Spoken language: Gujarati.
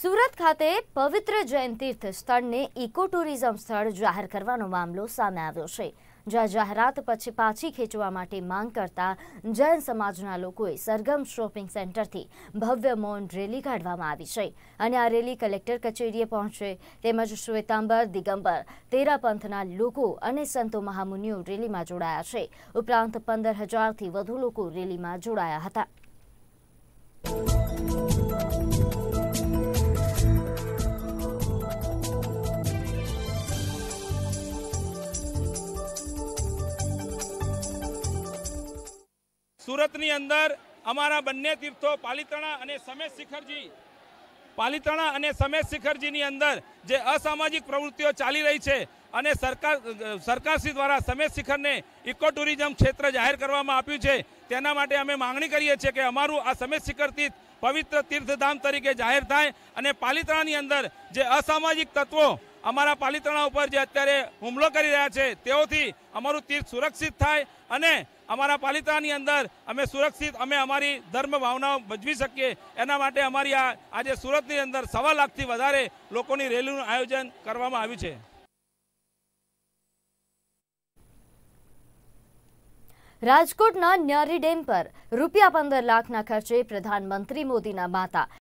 સુરત ખાતે પવિત્ર જૈન તીર્થ સ્થળને ઇકો ટુરિઝમ સ્થળ જાહેર કરવાનો મામલો સામે આવ્યો છે જ્યાં જાહેરાત પછી પાછી ખેંચવા માટે માંગ કરતા જૈન સમાજના લોકોએ સરગમ શોપિંગ સેન્ટરથી ભવ્ય મૌન રેલી કાઢવામાં આવી છે અને આ રેલી કલેક્ટર કચેરીએ પહોંચશે તેમજ શ્વેતાંબર દિગંબર તેરાપંથના લોકો અને સંતો મહામુનિઓ રેલીમાં જોડાયા છે ઉપરાંત પંદર હજારથી વધુ લોકો રેલીમાં જોડાયા હતા સુરતની અંદર અમારા બંને તીર્થો પાલીતાણા અને સમેશ શિખરજી પાલીતાણા અને સમેશ શિખરજીની અંદર જે અસામાજિક પ્રવૃત્તિઓ ચાલી રહી છે અને સરકાર સરકારશ્રી દ્વારા સમેશ શિખરને ઇકોટુરિઝમ ક્ષેત્ર જાહેર કરવામાં આવ્યું છે તેના માટે અમે માંગણી કરીએ છીએ કે અમારું આ સમેશ શિખરિત પવિત્ર તીર્થધામ તરીકે જાહેર થાય અને પાલીતાણાની અંદર જે અસામાજિક તત્વો અમારા પાલિતાણા ઉપર જે અત્યારે હુમલો કરી રહ્યા છે તેઓથી અમારું તીર્થ સુરક્ષિત થાય અને અમારા પાલિતાની અંદર અમે સુરક્ષિત અમે અમારી ધર્મ ભાવનાઓ ભજવી શકીએ એના માટે અમારી આ આજે સુરતની અંદર સવા લાખથી વધારે લોકોની રેલીનું આયોજન કરવામાં આવ્યું છે રાજકોટના ન્યારી ડેમ પર રૂપિયા પંદર લાખના ખર્ચે પ્રધાનમંત્રી મોદીના માતા